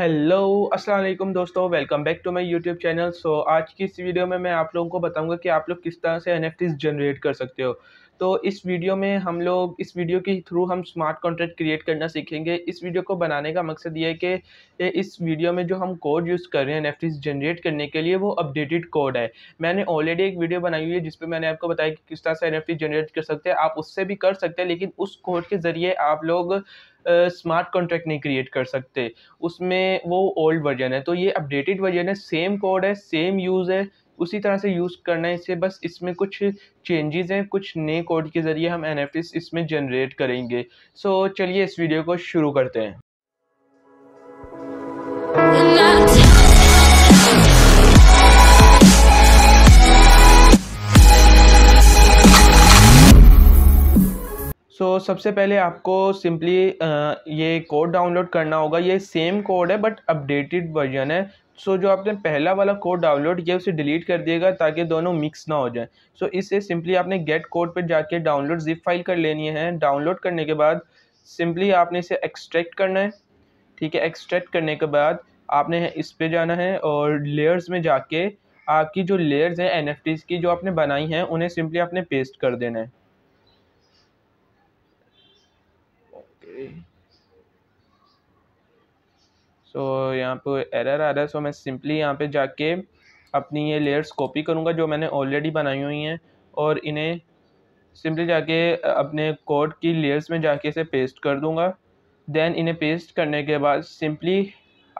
hello अस्सलाम वालेकुम दोस्तों welcome back to my YouTube channel so आज की इस वीडियो में मैं आप लोगों को बताऊंगा कि आप लोग किस तरह से एन जनरेट कर सकते हो तो इस वीडियो में हम लोग इस वीडियो के थ्रू हम स्मार्ट कॉन्ट्रैक्ट क्रिएट करना सीखेंगे इस वीडियो को बनाने का मकसद ये है कि इस वीडियो में जो हम कोड यूज़ कर रहे हैं एन जनरेट करने के लिए वो अपडेटेड कोड है मैंने ऑलरेडी एक वीडियो बनाई हुई है जिसपे मैंने आपको बताया कि किस तरह से एन जनरेट कर सकते हैं आप उससे भी कर सकते हैं लेकिन उस कोड के ज़रिए आप लोग स्मार्ट कॉन्ट्रैक्ट नहीं क्रिएट कर सकते उसमें वो ओल्ड वर्जन है तो ये अपडेटेड वर्जन है सेम कोड है सेम यूज़ है उसी तरह से यूज़ करना है इसे बस इसमें कुछ चेंजेस हैं कुछ नए कोड के ज़रिए हम एन इसमें जनरेट करेंगे सो so, चलिए इस वीडियो को शुरू करते हैं सबसे पहले आपको सिंपली ये कोड डाउनलोड करना होगा ये सेम कोड है बट अपडेटेड वर्जन है सो so, जो आपने पहला वाला कोड डाउनलोड किया उसे डिलीट कर दिएगा ताकि दोनों मिक्स ना हो जाए सो so, इसे सिंपली आपने गेट कोड पर जाके डाउनलोड जिप फाइल कर लेनी है डाउनलोड करने के बाद सिंपली आपने इसे एक्सट्रैक्ट करना है ठीक है एक्सट्रैक्ट करने के बाद आपने इस पर जाना है और लेयर्स में जाके आपकी जो लेयर्स हैं एन की जो आपने बनाई हैं उन्हें सिंपली आपने पेस्ट कर देना है सो यहाँ पर एरर आ रहा है सो मैं सिंपली यहाँ पर जाके अपनी ये लेयर्स कॉपी करूँगा जो मैंने ऑलरेडी बनाई हुई हैं और इन्हें सिंपली जाके अपने कोड की लेयर्स में जाके इसे पेस्ट कर दूँगा देन इन्हें पेस्ट करने के बाद सिंपली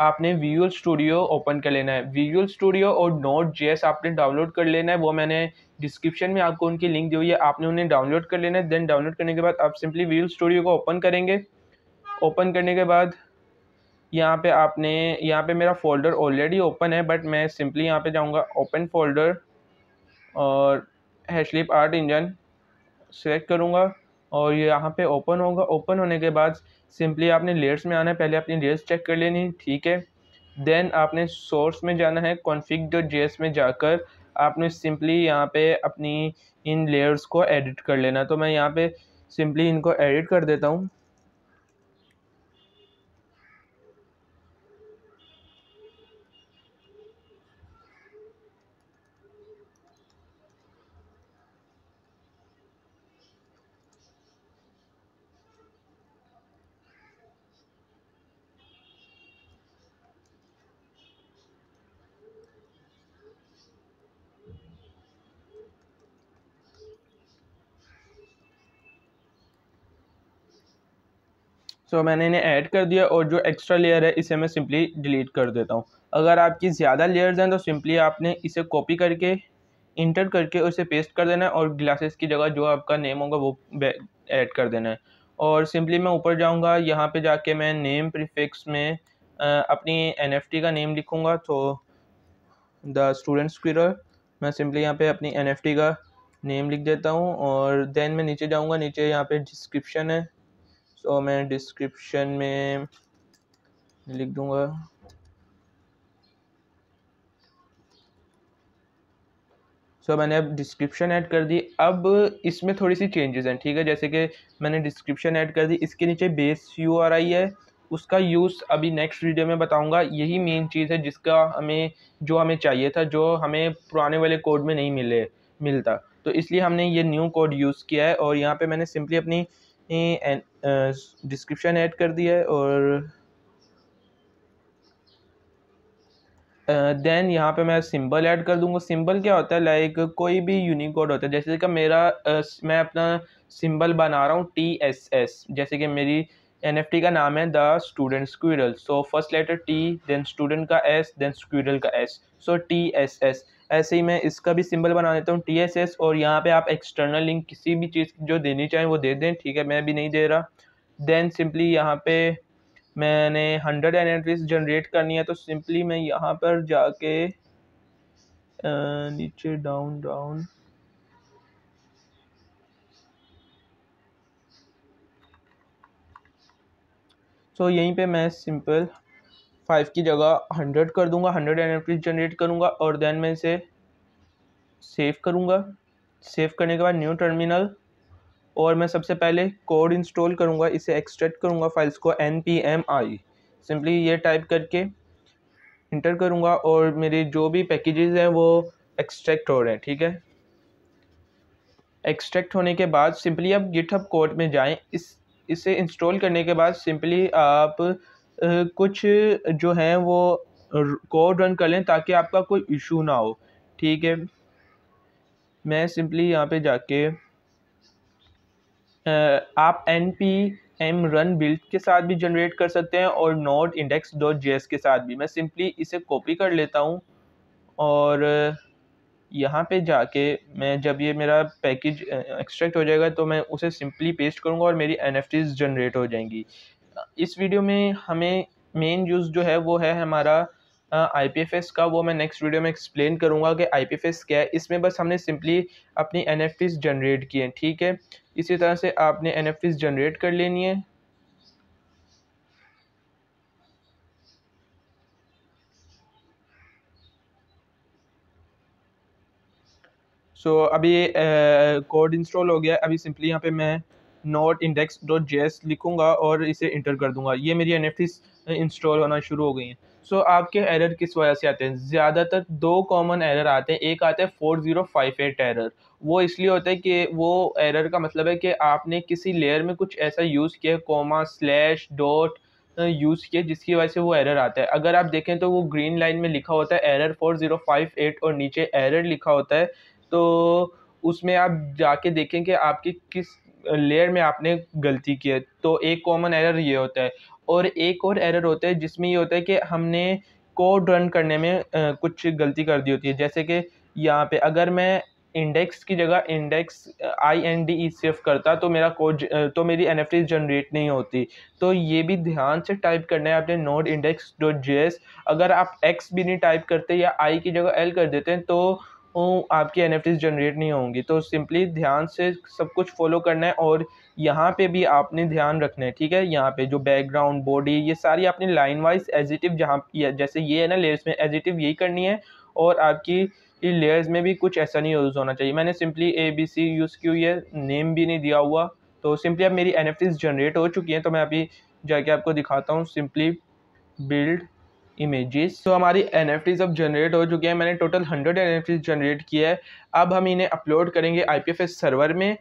आपने वीयूल स्टूडियो ओपन कर लेना है वीयूल स्टूडियो और नोट जेस आपने डाउनलोड कर लेना है वो मैंने डिस्क्रिप्शन में आपको उनकी लिंक दी हुई है आपने उन्हें डाउनलोड कर लेना है देन डाउनलोड करने के बाद आप सिंपली व्यूअल स्टूडियो को ओपन करेंगे ओपन करने के बाद यहाँ पे आपने यहाँ पे मेरा फ़ोल्डर ऑलरेडी ओपन है बट मैं सिंपली यहाँ पे जाऊँगा ओपन फोल्डर और हैशलिप आर्ट इंजन सेलेक्ट करूँगा और ये यहाँ पे ओपन होगा ओपन होने के बाद सिंपली आपने लेयर्स में आना है पहले अपनी लेयर्स चेक कर लेनी ठीक है देन आपने सोर्स में जाना है कॉन्फिग डॉट में जाकर आपने सिंपली यहाँ पे अपनी इन लेयर्स को एडिट कर लेना तो मैं यहाँ पे सिंपली इनको एडिट कर देता हूँ सो so, मैंने इन्हें ऐड कर दिया और जो एक्स्ट्रा लेयर है इसे मैं सिंपली डिलीट कर देता हूँ अगर आपकी ज़्यादा लेयर्स हैं तो सिंपली आपने इसे कॉपी करके इंटर करके उसे पेस्ट कर देना है और ग्लासेस की जगह जो आपका नेम होगा वो ऐड कर देना है और सिंपली मैं ऊपर जाऊँगा यहाँ पे जाके मैं नेम प्रिफिक्स में आ, अपनी एन का नेम लिखूँगा तो द स्टूडेंट स्क्र मैं सिंपली यहाँ पर अपनी एन का नेम लिख देता हूँ और देन मैं नीचे जाऊँगा नीचे यहाँ पर डिस्क्रिप्शन है सो तो so, मैं डिस्क्रिप्शन में लिख दूंगा सो so, मैंने अब डिस्क्रिप्शन ऐड कर दी अब इसमें थोड़ी सी चेंजेस हैं ठीक है जैसे कि मैंने डिस्क्रिप्शन ऐड कर दी इसके नीचे बेस यू आर आई है उसका यूज़ अभी नेक्स्ट वीडियो में बताऊंगा यही मेन चीज़ है जिसका हमें जो हमें चाहिए था जो हमें पुराने वाले कोड में नहीं मिले मिलता तो इसलिए हमने ये न्यू कोड यूज़ किया है और यहाँ पे मैंने सिंपली अपनी डिस्क्रिप्शन ऐड कर दिया है और देन uh, यहाँ पे मैं सिंबल ऐड कर दूँगा सिंबल क्या होता है लाइक like, कोई भी यूनिकोड होता है जैसे कि मेरा uh, मैं अपना सिंबल बना रहा हूँ टी एस एस जैसे कि मेरी एन एफ टी का नाम है the student squirrel so first letter T then student का एस देन स्क्यूरल का S so T S S ऐसे ही मैं इसका भी सिंबल बना देता हूँ टी और यहाँ पे आप एक्सटर्नल लिंक किसी भी चीज़ जो देनी चाहें वो दे दें ठीक है मैं भी नहीं दे रहा देन सिंपली यहाँ पे मैंने हंड्रेड एन एंट्रीज जनरेट करनी है तो सिंपली मैं यहाँ पर जाके नीचे डाउन डाउन सो यहीं पे मैं सिंपल फाइव की जगह हंड्रेड कर दूंगा हंड्रेड एन जनरेट करूंगा और देन मैं इसे सेव करूंगा सेव करने के बाद न्यू टर्मिनल और मैं सबसे पहले कोड इंस्टॉल करूंगा इसे एक्सट्रैक्ट करूंगा फाइल्स को N P M I simply ये टाइप करके इंटर करूंगा और मेरे जो भी पैकेजेस हैं वो एक्सट्रैक्ट हो रहे हैं ठीक है एक्सट्रैक्ट होने के बाद सिंपली आप गिटहब कोड में जाएं इस इसे इंस्टॉल करने के बाद सिंपली आप कुछ जो हैं वो कोड रन कर लें ताकि आपका कोई इशू ना हो ठीक है मैं सिंपली यहाँ पे जाके आप N P M run build के साथ भी जनरेट कर सकते हैं और नोट इंडेक्स डॉट जे के साथ भी मैं सिंपली इसे कॉपी कर लेता हूँ और यहाँ पे जाके मैं जब ये मेरा पैकेज एक्सट्रैक्ट हो जाएगा तो मैं उसे सिंपली पेस्ट करूँगा और मेरी एन जनरेट हो जाएंगी इस वीडियो में हमें मेन यूज़ जो है वो है हमारा आई पी एफ एस का वो मैं नेक्स्ट वीडियो में एक्सप्लेन करूँगा कि आई पी एफ एस क्या है इसमें बस हमने सिंपली अपनी एन एफ टीज़ जनरेट किए हैं ठीक है इसी तरह से आपने एन एफ जनरेट कर लेनी है सो so, अभी कोड इंस्टॉल हो गया अभी सिंपली यहाँ पे मैं node index dot J S लिखूँगा और इसे इंटर कर दूँगा ये मेरी एन इंस्टॉल होना शुरू हो गई हैं सो so, आपके एरर किस वजह से आते हैं ज़्यादातर दो कॉमन एरर आते हैं एक आता है four zero five eight error वो इसलिए होता है कि वो एरर का मतलब है कि आपने किसी लेयर में कुछ ऐसा यूज़ किया कोमा स्लैश डॉट यूज़ किए जिसकी वजह से वो एरर आता है अगर आप देखें तो वो ग्रीन लाइन में लिखा होता है error four zero five eight और नीचे एरर लिखा होता है तो उसमें आप जाके देखें कि आपकी किस लेयर में आपने गलती की है तो एक कॉमन एरर ये होता है और एक और एरर होता है जिसमें ये होता है कि हमने कोड रन करने में आ, कुछ गलती कर दी होती है जैसे कि यहाँ पे अगर मैं इंडेक्स की जगह index I N D E सिर्फ करता तो मेरा कोड तो मेरी एन एफ टी जनरेट नहीं होती तो ये भी ध्यान से टाइप करना है आपने node index dot J S अगर आप एक्स भी नहीं टाइप करते या आई की जगह एल कर देते हैं तो तो आपकी एन जनरेट नहीं होंगी तो सिंपली ध्यान से सब कुछ फॉलो करना है और यहाँ पे भी आपने ध्यान रखना है ठीक है यहाँ पे जो बैकग्राउंड बॉडी ये सारी आपने लाइन वाइज एजिटिव जहाँ जैसे ये है ना लेयर्स में एजिटिव यही करनी है और आपकी लेयर्स में भी कुछ ऐसा नहीं यूज़ होना चाहिए मैंने simply A B C use की हुई है नेम भी नहीं दिया हुआ तो सिंपली अब मेरी एन जनरेट हो चुकी हैं तो मैं अभी जाके आपको दिखाता हूँ सिंपली बिल्ड इमेजेस तो हमारी एन अब जनरेट हो चुकी है मैंने टोटल हंड्रेड एन जनरेट किया है अब हम इन्हें अपलोड करेंगे आई सर्वर में